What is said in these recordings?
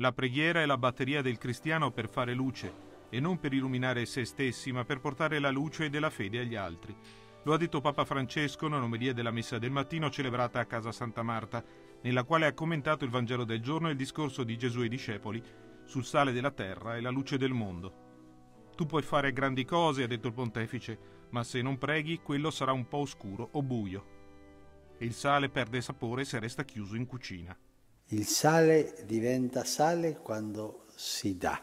La preghiera è la batteria del cristiano per fare luce e non per illuminare se stessi, ma per portare la luce della fede agli altri. Lo ha detto Papa Francesco nell'omelia della messa del mattino celebrata a casa Santa Marta, nella quale ha commentato il Vangelo del giorno e il discorso di Gesù ai discepoli sul sale della terra e la luce del mondo. Tu puoi fare grandi cose, ha detto il pontefice, ma se non preghi quello sarà un po' oscuro o buio. E il sale perde sapore se resta chiuso in cucina. Il sale diventa sale quando si dà.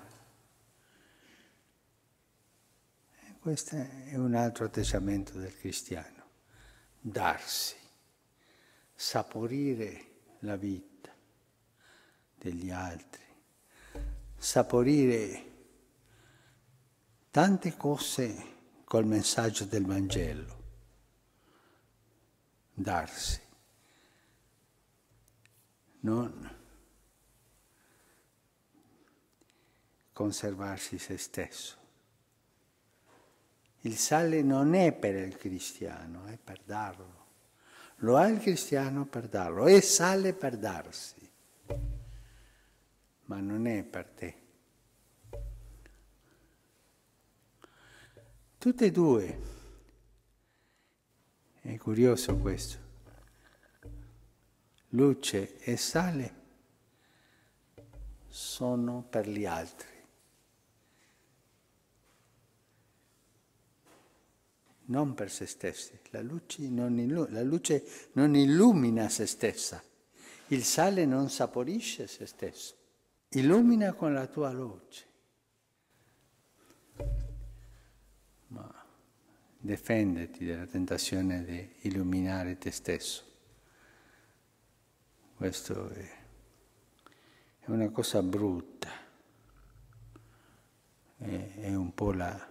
Questo è un altro atteggiamento del cristiano, darsi, saporire la vita degli altri, saporire tante cose col messaggio del Vangelo, darsi non conservarsi se stesso. Il sale non è per il cristiano, è per darlo. Lo ha il cristiano per darlo, è sale per darsi, ma non è per te. Tutte e due. È curioso questo luce e sale sono per gli altri. Non per se stessi. La luce non, illu- la luce non illumina se stessa. Il sale non saporisce se stesso. Illumina con la tua luce. Ma difenditi dalla tentazione di illuminare te stesso. Questo è, una cosa brutta, è, un po' la,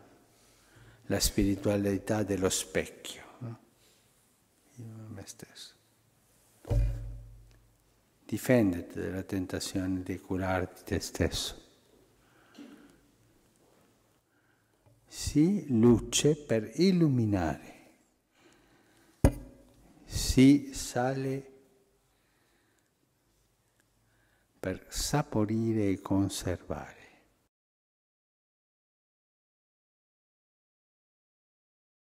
la, spiritualità dello specchio, no? io me stesso. Difenditi dalla tentazione di curarti te stesso. Si luce per illuminare, si sale per saporire e conservare.